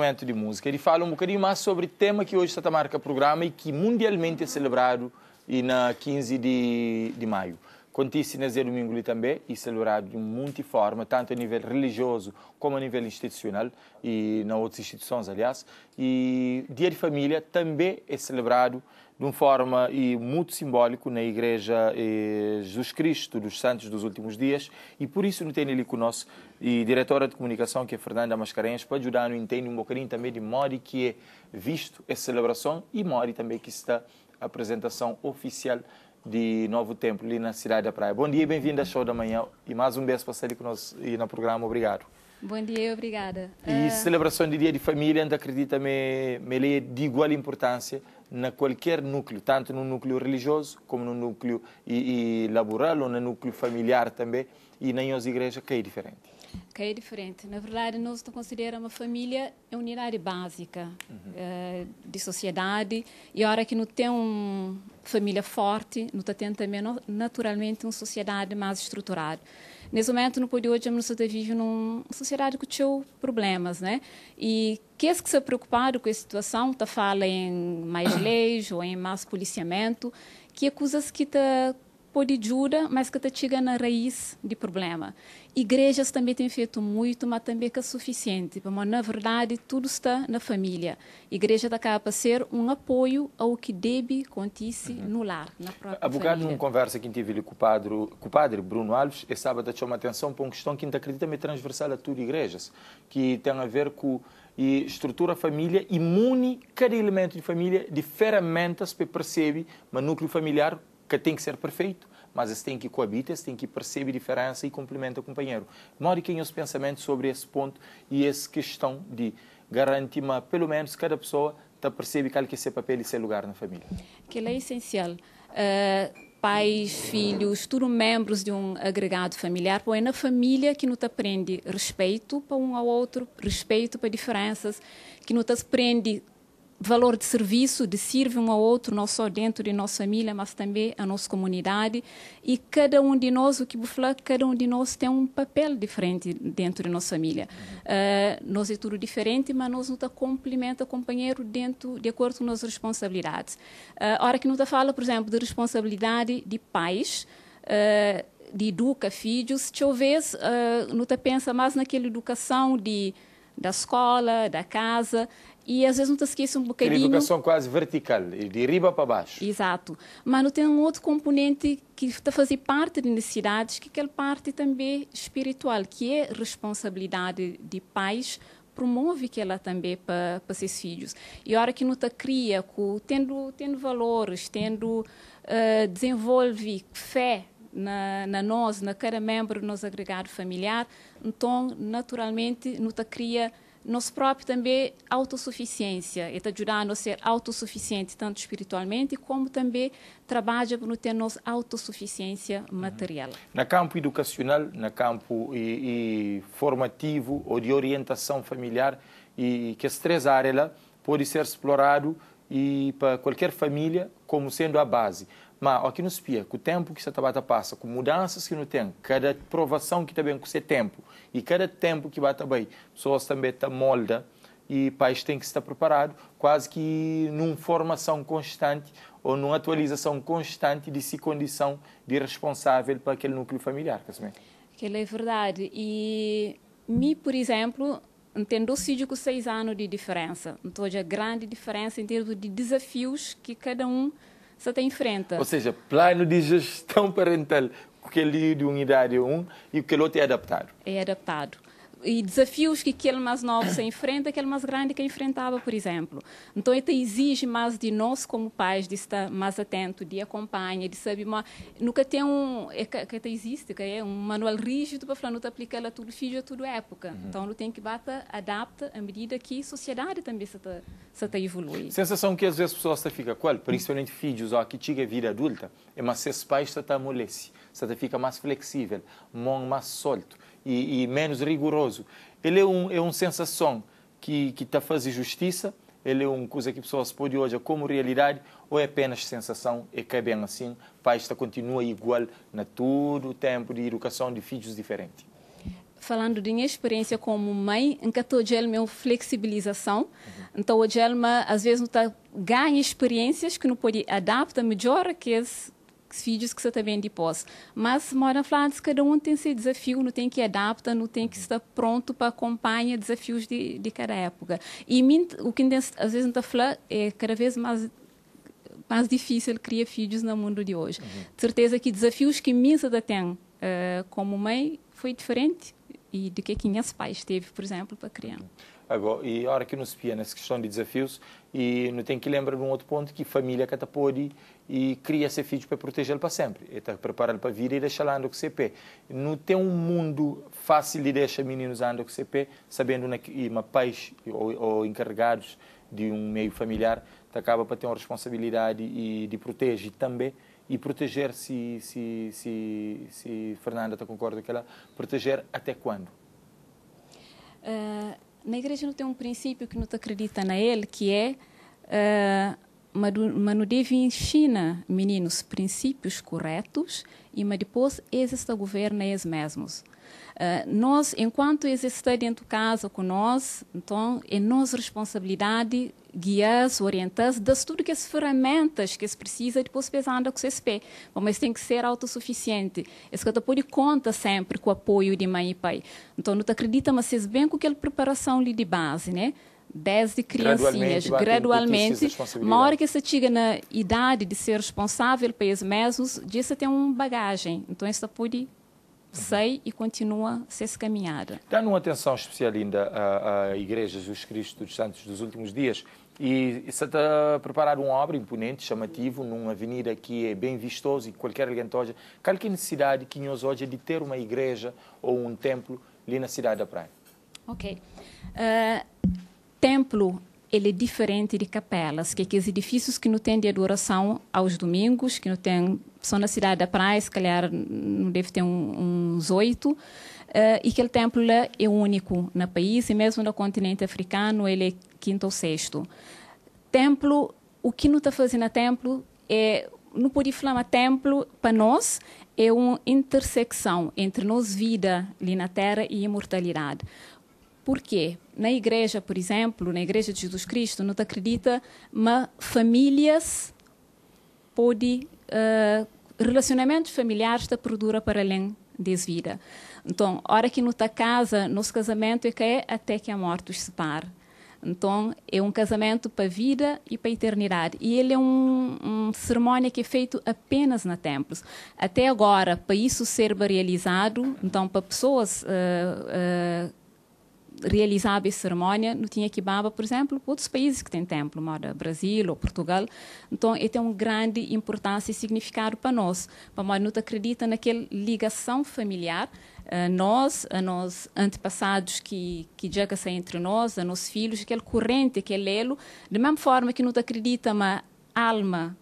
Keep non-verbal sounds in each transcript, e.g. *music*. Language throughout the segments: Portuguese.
momento de música. Ele fala um bocadinho mais sobre o tema que hoje está a marca programa e que mundialmente é celebrado e na 15 de, de maio. Contice nesse domingo também e celebrado de muita forma, tanto a nível religioso como a nível institucional e na outras instituições, aliás. E Dia de Família também é celebrado de uma forma e muito simbólico na Igreja eh, Jesus Cristo dos Santos dos Últimos Dias e por isso não tem ali conosco e diretora de comunicação, que é Fernanda Mascarenhas, para ajudar no entender um bocadinho também de Mori, que é visto essa celebração, e Mori também que está a apresentação oficial de Novo Templo, ali na cidade da Praia. Bom dia e bem-vindo ao Show da Manhã, e mais um beijo para sair conosco e no programa, obrigado. Bom dia, obrigada. E uh... celebração de Dia de Família, ainda acredita me, me é de igual importância na qualquer núcleo, tanto no núcleo religioso como no núcleo e, e laboral ou no núcleo familiar também, e nem as igrejas que é diferente. Que é diferente. Na verdade, nós estamos considerando uma família é unidade básica uhum. uh, de sociedade e a hora que não tem uma família forte, não está tendo também naturalmente uma sociedade mais estruturada. Nesse momento, no período administrativo, vive num sociedade que tinha problemas, né? E quem que se preocupado com essa situação, tá fala em mais leis ou em mais policiamento, que acusas que tá pode ajudar, mas que está chegando na raiz do problema. Igrejas também têm feito muito, mas também que é suficiente, porque na verdade tudo está na família. A igreja está cá para ser um apoio ao que deve acontecer uhum. no lar, na própria Abogado, numa conversa que tive com o padre, com o padre Bruno Alves, esse sábado chamou a atenção para uma questão que ainda acredita me transversal a tudo igrejas, que tem a ver com e estrutura a família imune cada elemento de família de ferramentas para perceber o núcleo familiar que tem que ser perfeito, mas eles têm que coabitar, você têm que perceber diferença e complementar o companheiro. quem os pensamentos sobre esse ponto e essa questão de garantir, pelo menos, cada pessoa tá percebe qual que é seu papel e seu lugar na família. Que é essencial. Uh pais, filhos, tudo membros de um agregado familiar, pois é na família que nos aprende respeito para um ao outro, respeito para diferenças, que nos aprende valor de serviço, de serve um ao outro, não só dentro de nossa família, mas também a nossa comunidade. E cada um de nós, o que vou falar, cada um de nós tem um papel diferente dentro de nossa família. Uh, eh, nós é tudo diferente, mas nós não complementa companheiro dentro de acordo com nossas responsabilidades. Uh, eh, hora que nuta fala, por exemplo, de responsabilidade de pais. Uh, de educa filhos, talvez uh, não pensa mais naquela educação de da escola, da casa, e às vezes nota-se um bocadinho... Uma educação quase vertical, de riba para baixo. Exato. Mas não tem um outro componente que está a fazer parte de necessidades, que é aquela parte também espiritual, que é responsabilidade de pais promove que ela também para, para seus filhos. E a hora que não está cria, tendo, tendo valores, tendo uh, desenvolve fé na, na, nós, na cada membro do nosso agregado familiar, então, naturalmente, nota cria nosso próprios também autossuficiência, está ajudando a ser autossuficiente tanto espiritualmente como também trabalha para ter nossa autossuficiência material. Uhum. Na campo educacional, na campo e, e formativo ou de orientação familiar, e que as três áreas lá ser explorado e para qualquer família como sendo a base. Mas aqui no nos pia, com o tempo que essa tabata passa, com mudanças que não tem, cada provação que também tá bem com seu tempo, e cada tempo que bate bem, pessoas também tá molda e pais têm que estar tá preparado quase que numa formação constante ou numa atualização constante de si condição de responsável para aquele núcleo familiar, Casimir. Aquilo é verdade. E me, por exemplo, entendo o com seis anos de diferença. Então, a grande diferença em termos de desafios que cada um você enfrenta. Ou seja, plano de gestão parental, ele é de unidade 1 um, e que ele outro é adaptado. É adaptado e desafios que aquele mais novo se enfrenta, aquele mais grande que enfrentava, por exemplo. Então, isso exige mais de nós como pais, de estar mais atento, de acompanhar, de saber. Mas, nunca tem um. É, que, existe, que é um manual rígido para falar, não aplicar a tudo filho, a tudo época. Uhum. Então, não tem que bater, adapta à medida que a sociedade também se está se tá Sensação que às vezes as pessoas fica qual, principalmente filhos, ó, que chega a vida adulta, é mas seus pais se amolece, se fica mais flexível, mão mais solto e, e menos rigoroso. Ele é um, é um sensação que está a fazer justiça, ele é uma coisa que pessoas pode hoje é como realidade ou é apenas sensação e é que é bem assim, país está continua igual na todo o tempo de educação de filhos diferentes. Falando de minha experiência como mãe, em que estou de uma flexibilização. Uhum. Então, hoje ela às vezes não tá, ganha experiências que não pode adaptar melhor que esse vídeos que você está de depois, Mas, mora falados, cada um tem seu desafio, não tem que adaptar, não tem que uhum. estar pronto para acompanhar desafios de, de cada época. E mim, o que às vezes está falando é cada vez mais mais difícil criar filhos no mundo de hoje. Uhum. Certeza que desafios que minha tem uh, como mãe foi diferente e de que minhas é pais teve, por exemplo, para criar. Agora, e a hora que não se pia nessa questão de desafios, e não tem que lembrar de um outro ponto, que família que está pode e cria esse filho para protegê-lo para sempre. E está preparado para vir e deixar lá andar com CP. Não tem um mundo fácil de deixar meninos andar com CP, sabendo é que uma pais ou, ou encarregados de um meio familiar tá, acaba para ter uma responsabilidade e de proteger também e proteger, se, se, se, se Fernanda está concorda com ela, proteger até quando? Uh, na igreja não tem um princípio que não te acredita na ele, que é uh, ah, devem ensina meninos princípios corretos e mas depois eles estão governa eles mesmos. Uh, nós, enquanto eles estão dentro de casa com nós, então é nossa responsabilidade guias, orientas, se das tudo que as ferramentas que se precisa depois pesando com o CSP. Mas tem que ser autossuficiente. Esse é que pode conta sempre com o apoio de mãe e pai. Então, não acredita, mas vocês bem com aquela preparação ali de base, né? desde criancinhas, gradualmente, uma hora que você chega na idade de ser responsável pelos mesmos, disso tem uma bagagem. Então, isso tá pode sair e continua a ser caminhada. Dando uma atenção especial ainda à, a Igreja Jesus Cristo dos Santos dos últimos dias, e está a preparar uma obra imponente, chamativo, numa avenida que é bem vistoso e qualquer aliantoja. Qual que é a necessidade que nós hoje é de ter uma igreja ou um templo ali na cidade da praia? Ok. Uh, templo ele é diferente de capelas, que é aqueles edifícios que não têm de adoração aos domingos, que não tem, só na cidade da praia, se calhar não deve ter uns oito, uh, e aquele templo é único no país, e mesmo no continente africano ele é quinto ou sexto. Templo, o que não está fazendo a templo é, não pode falar templo para nós, é uma intersecção entre nós vida ali na Terra e imortalidade. Por quê? Na igreja, por exemplo, na igreja de Jesus Cristo, não te acredita, mas famílias pode uh, relacionamentos familiares te perdura para além des vida. Então, hora que não te tá casa, nosso casamento é que é até que a morte os separe. Então, é um casamento para a vida e para a eternidade. E ele é um, um cerimônia que é feito apenas na templos. Até agora, para isso ser realizado, então, para pessoas uh, uh, realizava essa cerimônia, não tinha que baba, por exemplo, outros países que têm templo, moda Brasil ou Portugal. Então, ele tem uma grande importância e significado para nós. Para nós, não acredita naquela ligação familiar, a eh, nós, a eh, nós antepassados que que se entre nós, a eh, nossos filhos, aquele corrente, aquele elo, da mesma forma que não acredita, uma alma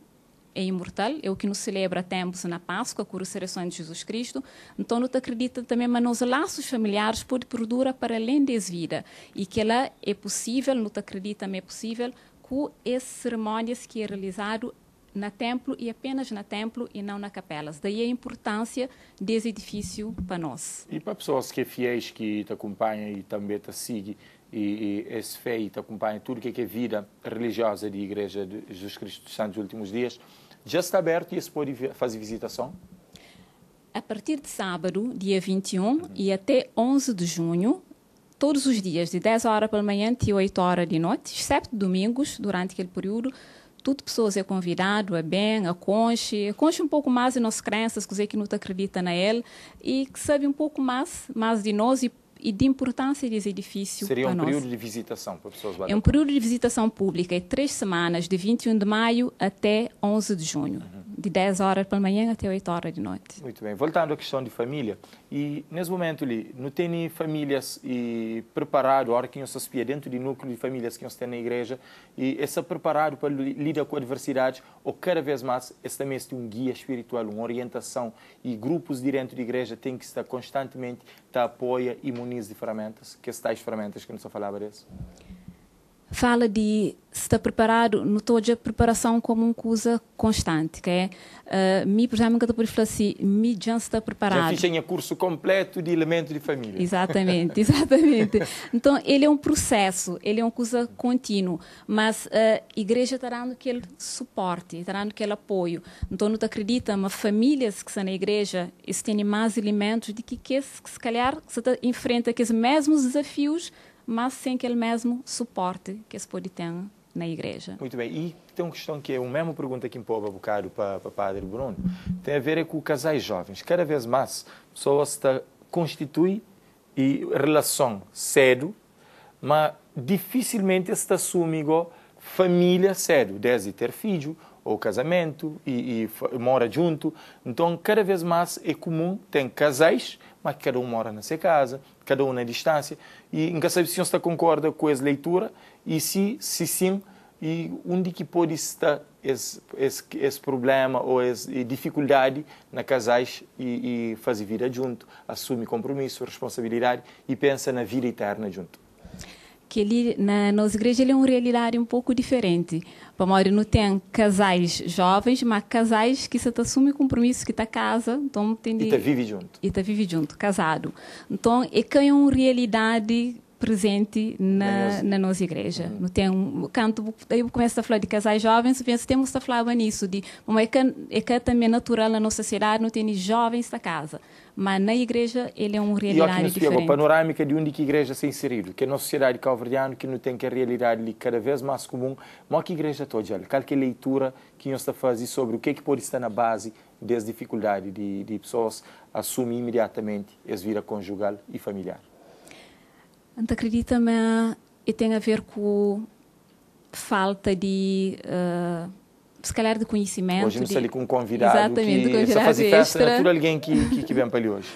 é imortal, é o que nos celebra tempos na Páscoa, a ressurreição de Jesus Cristo. Então, não te acredita também que nos laços familiares pode perdurar para além dessa vida e que ela é possível, não te acredita também é possível, com essas cerimônias que é realizado na templo e apenas na templo e não na capelas. Daí a importância desse edifício para nós. E para pessoas que é fiéis, que te acompanham e também te seguem, e, e esse fé e te acompanha tudo o é que é, vida religiosa da Igreja de Jesus Cristo dos Santos nos Últimos Dias, já está aberto e se pode fazer visitação? A partir de sábado, dia 21, uhum. e até 11 de junho, todos os dias, de 10 horas pela manhã e 8 horas de noite, exceto domingos, durante aquele período, tudo pessoas é convidado, é bem, a conche, conche um pouco mais de nossas crenças, coisa que não acredita na ele, e que sabe um pouco mais, mais de nós e e de importância desse edifício. Seria um período de visitação para pessoas É um período de visitação pública, é três semanas, de 21 de maio até 11 de junho. Uhum de 10 horas pela manhã até 8 horas de noite. Muito bem. Voltando à questão de família, e nesse momento ali, não tem famílias e preparado, a hora que se espia dentro de núcleo de famílias que se tem na igreja, e essa preparado para lidar com adversidades, ou cada vez mais, esse também tem um guia espiritual, uma orientação, e grupos de dentro de igreja têm que estar constantemente, te apoia e muniz de ferramentas, que é tais ferramentas que não só falava disso? fala de estar preparado, no estou a preparação como uma coisa constante, que é, uh, eh, me, por exemplo, que eu a falar assim, me já está preparado. Já fiz curso completo de elemento de família. Exatamente, *laughs* exatamente. então, ele é um processo, ele é uma coisa contínua, mas a eh, igreja está dando aquele suporte, está dando aquele apoio. Então, não te acredita, mas famílias que estão na igreja, eles têm mais elementos de que, que, se calhar, se enfrenta aqueles mesmos desafios mas sem aquele mesmo suporte que se pode ter na igreja. Muito bem. E tem uma questão que é a mesma pergunta que impôs Babucário para, para Padre Bruno. Tem a ver é com casais jovens. Cada vez mais pessoa se constitui e relação cedo, mas dificilmente se assume família cedo, desde ter filho ou casamento e, e mora junto. Então, cada vez mais é comum, tem casais, mas cada um mora na sua casa, cada um na distância. E nunca sabe se você concorda com essa leitura e se, se sim, e onde que pode estar esse, esse, esse problema ou essa dificuldade na casais e, e fazer vida junto, assume compromisso, responsabilidade e pensa na vida eterna junto que ele, na nossa igreja ele é um realidade um pouco diferente. Pamório não tem casais jovens, mas casais que se assumem compromisso que está casa, então tem de, e tá vive junto. E tá vive junto, casado. Então, é que é uma realidade presente na, na nossa igreja. Uhum. Tem um, canto, eu começo a falar de casais jovens, penso, temos a falar nisso, de uma é que, é também natural na nossa cidade, não tem jovens na casa. Mas na igreja ele é um realidade diferente. E a panorâmica de onde que a igreja se inseriu, que é a nossa sociedade calvariana, que não tem que a realidade cada vez mais comum, mas que a igreja toda, qual que leitura que nós está fazendo sobre o que é que pode estar na base das dificuldades de, de pessoas assumir imediatamente as vida conjugal e familiar. Então, acredita-me, e tem a ver com falta de. Uh, se calhar de conhecimento. Hoje não de... sei com um convidado Exatamente, que convidado fazer festa, é tudo alguém que, que, que vem para ali hoje.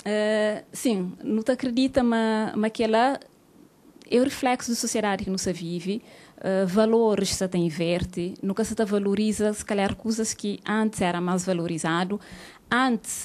Uh, sim, não te acredita, mas, mas que ela é, é o reflexo da sociedade que nos se vive, uh, valores se te inverte, nunca se te valoriza, se calhar coisas que antes era mais valorizado. Antes,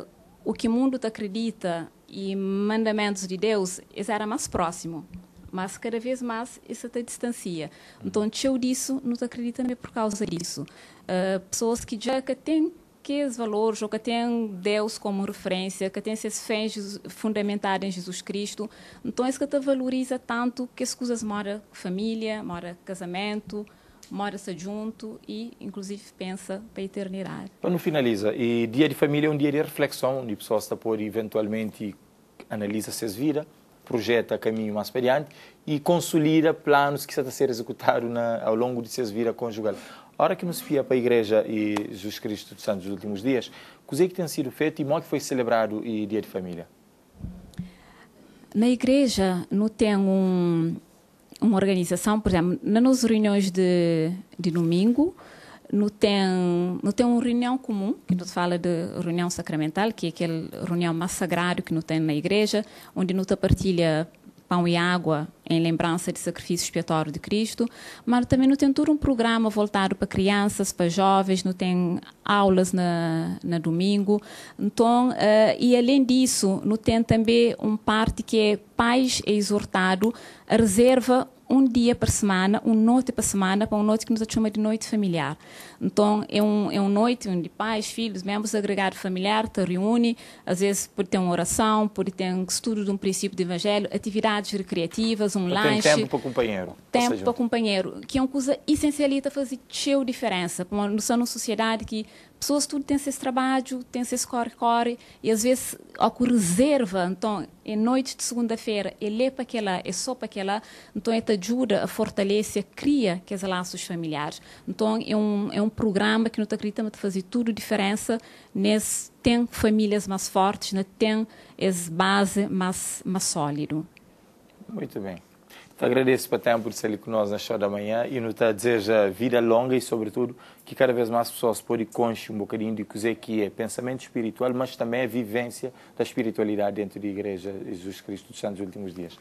uh, o que o mundo te acredita e mandamentos de Deus, isso era mais próximo. Mas cada vez mais isso te distancia. Então, teu disso, não te acredita por causa disso. Uh, pessoas que já que têm aqueles valores, ou que têm Deus como referência, que têm esses fé fundamentados em Jesus Cristo, então isso que te valoriza tanto que as coisas mora família, mora casamento, mora-se junto e, inclusive, pensa para Para Quando finaliza, e dia de família é um dia de reflexão, onde a pessoa está por eventualmente analisa se vida, projeta caminho mais para diante e consolida planos que está a ser executado na, ao longo de seus vida conjugal. A hora que nos fia para a Igreja e Jesus Cristo dos Santos dos últimos dias, o é que tem sido feito e como é foi celebrado o Dia de Família? Na Igreja não tem um uma organização, por exemplo, nas nossas reuniões de, de domingo, não tem, não tem uma reunião comum, que nos fala de reunião sacramental, que é aquela reunião mais sagrada que não tem na igreja, onde não te partilha pão e água em lembrança de sacrifício expiatório de Cristo, mas também não tem todo um programa voltado para crianças, para jovens, não tem aulas na, na domingo. Então, uh, e além disso, não tem também um parte que é pais é exortado a reserva um dia por semana, um noite por semana, para um noite que nos chama de noite familiar. Então, é um, é um noite onde pais, filhos, membros agregado familiar se reúne, às vezes pode ter uma oração, pode ter um estudo de um princípio do evangelho, atividades recreativas, um lanche. Tem tempo para o companheiro. Tempo para o companheiro, que é uma coisa essencialita fazer cheio diferença. Para uma noção na sociedade que pessoas tudo têm esse trabalho, têm esse corre-corre, e às vezes ocorre reserva, então, em é noite de segunda-feira, ele é para aquela, é só para aquela, então, ele ajuda a fortalecer, cria aqueles laços familiares. Então, é um, é um programa que nós acreditamos de fazer tudo diferença nesse tem famílias mais fortes, né? tem essa base mais, mais sólida. Muito bem. Agradeço para tempo por estar ali conosco na show da manhã e nos deseja vida longa e, sobretudo, que cada vez mais pessoas podem conche um bocadinho de que é pensamento espiritual, mas também a é vivência da espiritualidade dentro da Igreja de Jesus Cristo dos Santos dos Últimos Dias.